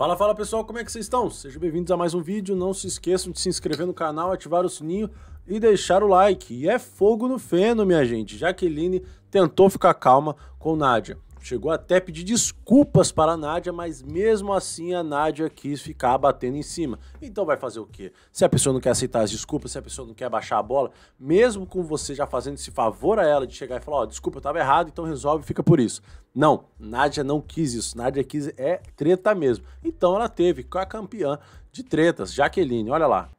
Fala, fala pessoal, como é que vocês estão? Sejam bem-vindos a mais um vídeo, não se esqueçam de se inscrever no canal, ativar o sininho e deixar o like. E é fogo no feno, minha gente. Jaqueline tentou ficar calma com Nádia. Chegou até a pedir desculpas para a Nádia, mas mesmo assim a Nádia quis ficar batendo em cima. Então vai fazer o quê? Se a pessoa não quer aceitar as desculpas, se a pessoa não quer baixar a bola, mesmo com você já fazendo esse favor a ela de chegar e falar, ó, oh, desculpa, eu tava errado, então resolve, fica por isso. Não, Nádia não quis isso. Nádia quis é treta mesmo. Então ela teve com a campeã de tretas, Jaqueline, olha lá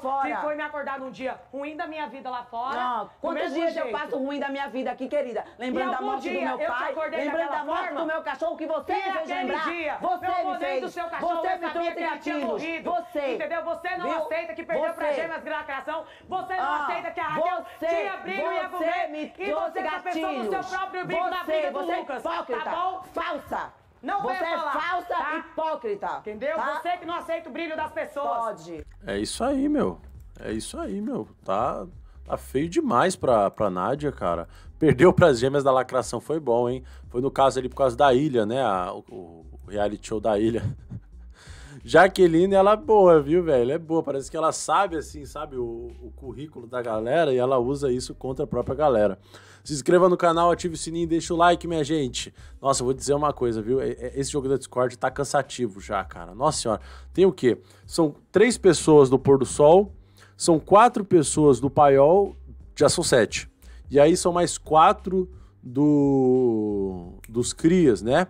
fora. se foi me acordar num dia ruim da minha vida lá fora. Não, quantos dias jeito? eu passo ruim da minha vida aqui, querida? Lembrando da morte do meu pai, lembrando da morte forma, do meu cachorro que você me fez lembrar. Dia, você me fez, do seu cachorro, você me trouxe gatilhos. Você. Entendeu? Você não viu? aceita que perdeu pra gêmeas de lacração. Você não ah, aceita que a Raquel tinha brilho e comer. E você é no seu próprio brilho na vida do é Lucas. Tá bom? hipócrita. Entendeu? Tá? Você que não aceita o brilho das pessoas. Pode. É isso aí, meu. É isso aí, meu. Tá, tá feio demais pra, pra Nádia, cara. Perdeu pras gêmeas da lacração, foi bom, hein? Foi no caso ali por causa da ilha, né? A, o, o reality show da ilha. Jaqueline, ela é boa, viu, velho? É boa. Parece que ela sabe, assim, sabe, o, o, currículo da galera e ela usa isso contra a própria galera. Se inscreva no canal, ative o sininho, deixa o like, minha gente. Nossa, vou dizer uma coisa, viu? É, é, esse jogo da Discord tá cansativo já, cara. Nossa senhora. Tem o quê? São três pessoas do pôr do sol, são quatro pessoas do paiol, já são sete. E aí são mais quatro do dos crias, né?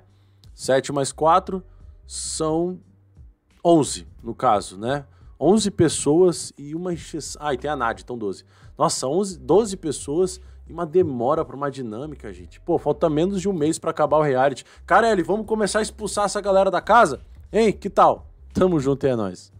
Sete mais quatro são 11, no caso, né? 11 pessoas e uma encheção. Ah, e tem a NAD, então 12. Nossa, 11, 12 pessoas e uma demora para uma dinâmica, gente. Pô, falta menos de um mês para acabar o reality. Carelli, vamos começar a expulsar essa galera da casa? Hein, que tal? Tamo junto e é nóis.